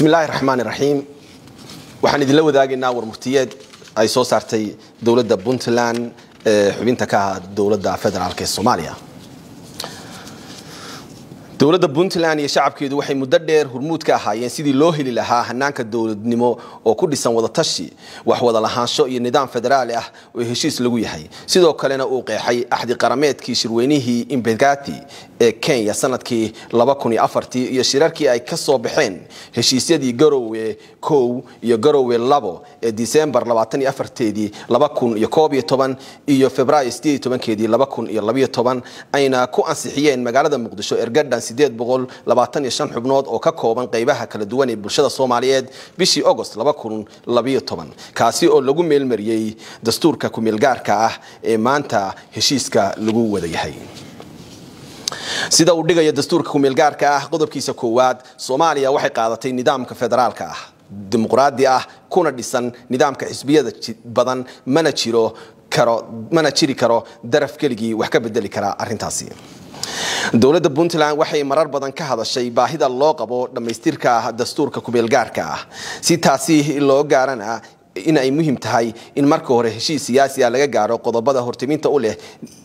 bismi illaahi raxmaan raxiim waxaan idinla wadaagaynaa war ay soo saartay dowladda puntland ee eh, xubinta ka ah dowladda federaalk ee soomaaliya dowladda puntland iyo shacabkeedu waxay muddo dheer hurmuud ka ahaayeen sidii loo heli lahaa hanaanka dowladnimo oo ku dhisan wadatashi wax wada lahaansho iyo nidaam federaali ah oo heshiis lagu yahay sidoo kalena uu qeexay axdi qarameedkii shirweynihii imbegati ee kenya sanadkii iyo shirarkii ay ka soo baxeen heshiisyadii garowe kow iyo garowe labo ee disembar aaaeedii iyo februayo keedii ayna ku ansixiyeen magaalada muqdisho ergadan sideed boqol labaatan iyo shan xubnood oo ka kooban qaybaha kala duwan ee bulshada soomaaliyeed bishii agost laba kun labayo toban kaasi oo lagu meelmariyey dastuurka kumeelgaarka ah ee maanta heshiiska lagu wada yahay sida uu dhigayo dastuurka kumeelgaarka ah qodobkiisa koowaad soomaaliya waxay qaadatay nidaamka federaalka ah dimuqraadi ah kuna dhisan nidaamka xisbiyada badan mana jiro karo mana jiri karo daraf keligii wax ka bedeli karaa arintaasi dowladda puntland waxay marar badan ka hadashay baahida loo qabo dhammaystirka dastuurka kumeelgaarka ah si taasi loo gaarana in ay muhiim tahay in marka hore heshiis siyaasiya laga gaaro qodobada hortiminta u leh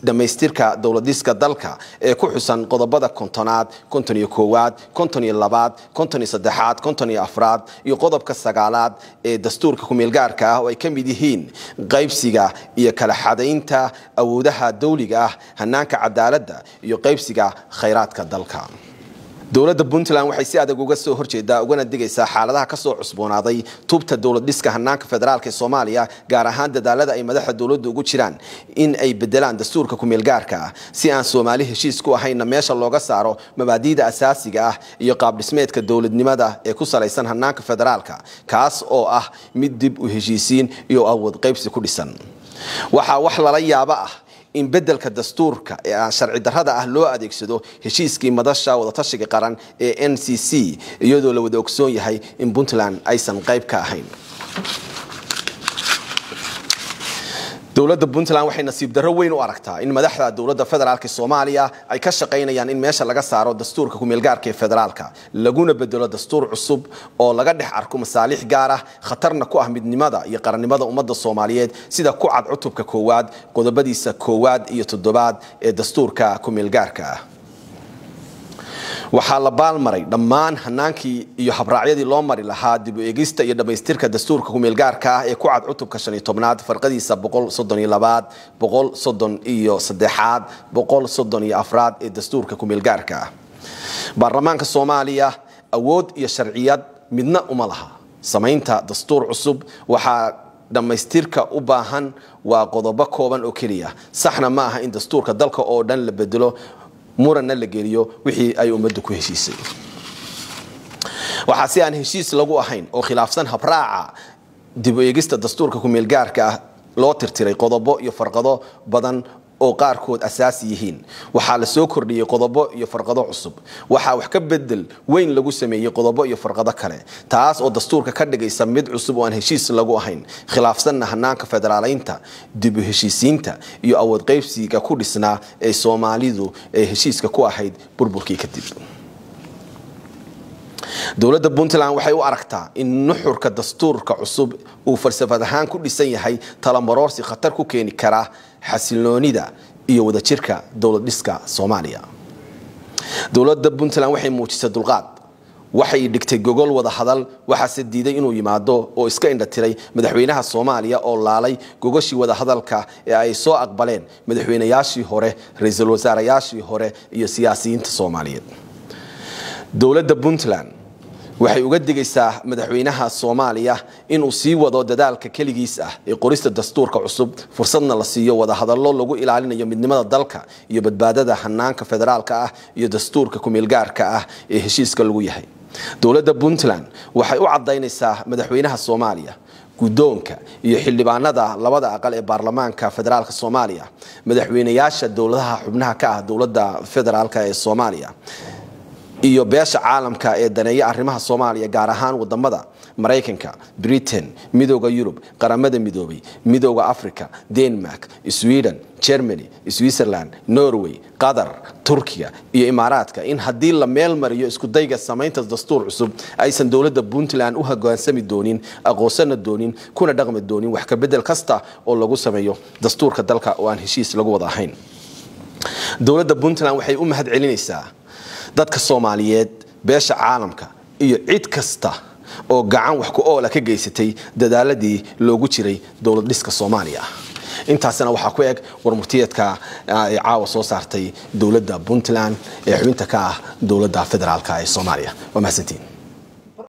dhammaystirka dowladiska dalka ee ku xusan qodobada kontonaad konton iyo koowaad konton iyo labaad konton iyo saddexaad konton iyo afraad iyo qodobka sagaalaad ee dastuurka kumeelgaarka ah oo ay ka mid yihiin qaybsiga iyo kala xadaynta awoodaha dawliga ah hanaanka cadaaladda iyo qaybsiga khayraadka dalka dowladda puntland waxay si adag uga soo horjeedaa ugana digaysaa xaaladaha kasoo cusboonaaday tubta dowlad dhiska hanaanka federaalk ee soomaaliya gaar ahaan dadaalada ay madaxda dowladdu ugu jiraan in ay bedelaan dastuurka kumeelgaarka ah. si aan soomaali heshiis ku ahaynna meesha looga saaro mabaadiida asaasiga ah iyo qaabdhismeedka dowladnimada ee ku salaysan hanaanka federaalka kaas oo ah mid dib u heshiisiin iyo awood qaybsi ku dhisan waxaa wax lala yaabo ah in bedelka dastuurka ah sharci darada ah loo adeegsado heshiiskii madasha wadatashiga qaran ee n c c iyadoo la wada ogsoon yahay in puntland aysan qayb ka ahayn dowladda puntland waxay nasiib darro weyn u aragtaa in madaxda dowladda federaalka soomaaliya ay ka shaqaynayaan in meesha laga saaro dastuurka kumeelgaarka ee federaalka laguna bedelo dastuur cusub oo laga dhex arko masaalix gaar ah khatarna ku ah midnimada iyo qarannimada ummadda soomaaliyeed sida ku cad cutubka koowaad qodobadiisa koowaad iyo toddobaad ee dastuurka kumeelgaarka ah waxaa la baalmaray dhammaan hanaankii iyo habraacyadii loo mari lahaa dib u eegista iyo dhammaystirka dastuurka kumeelgaarka ah ee ku cad cutubka shan iyo tobnaad farqadiisa boqol soddon iyo labaad boqol soddon iyo saddexaad boqol soddon iyo afraad ee dastuurka kumeelgaarka ah baarlamaanka soomaaliya awood iyo sharciyad midna uma laha samaynta dastuur cusub waxaa dhammaystirka u baahan waa qodobo kooban oo keliya saxna ma aha in dastuurka dalka oo dhan la bedelo muranna la geliyo wixii ay ummadda ku heshiisay waxaa si aan heshiis lagu ahayn oo khilaafsan habraaca dib u eegista dastuurka kumeelgaarka ah loo tirtiray qodobo iyo farqado badan oo qaarkood asaasi yihiin waxaa la soo kordhiyey qodobo iyo farqado cusub waxaa wax ka bedel weyn lagu sameeyey qodobo iyo farqado kale taas oo dastuurka ka dhigaysa mid cusub oo aan heshiis lagu ahayn khilaafsanna hanaanka federaalaynta dib u heshiisiinta iyo awood qaybsiga ku dhisnaa ee soomaalidu ee heshiiska ku ahayd burburkii kadib dowladda puntland waxay u aragtaa in nuxurka dastuurka cusub uu falsafad ahaan ku dhisan yahay talamaroorsi khatar ku keeni kara xasiloonida iyo wadajirka dowladdhiska soomaaliya dowladda puntland waxay muujisay dulqaad waxay dhigtay gogol wadahadal waxaase diiday inuu yimaado oo iska indhatiray madaxweynaha soomaaliya oo laalay gogoshii wadahadalka ee ay soo aqbaleen madaxweynayaashii hore ra-iisul wasaarayaashii hore iyo siyaasiyiinta soomaaliyeed dowladda puntland waxay uga digaysaa madaxweynaha soomaaliya inuu sii wado dadaalka keligiis ah ee qorista dastuurka cusub fursadna la siiyo wadahadallo lagu ilaalinayo midnimada dalka iyo badbaadada hanaanka federaalka ah iyo dastuurka kumeelgaarka ah ee heshiiska lagu yahay dowladda puntland waxay u cadaynaysaa madaxweynaha soomaaliya guddoonka iyo xildhibaanada labada aqal ee baarlamaanka federaalka soomaaliya madaxweynayaasha dowladaha xubnaha ka ah dowladda federaalk ee soomaaliya iyo beesha caalamka ee daneeya arrimaha soomaaliya gaar ahaan wadamada maraykanka britain midooda yurub qaramada midoobay midooda africa denmark sweden germany switzerland norway qatar turkiya iyo imaaraadka in haddii la meel mariyo iskudayga samaynta dastuur cusub aysan dowlada puntland u hogaansami doonin aqoonsana doonin kuna dhaqmi doonin wax kabedel kasta oo lagu sameeyo dastuurka dalka oo aan heshiis lagu wada ahayn dowlada puntland waxay u mahad dadka soomaaliyeed beesha caalamka iyo cid kasta oo gacan wax ku oola ka geysatay dadaaladii loogu jiray dowlad dhiska soomaaliya intaasina waxaa ku eg warmurtiyeedka ay ah, caawa soo saartay dowladda puntland ee xubinta ka ah dowladda federaalk ee soomaaliya waa mahadsantiin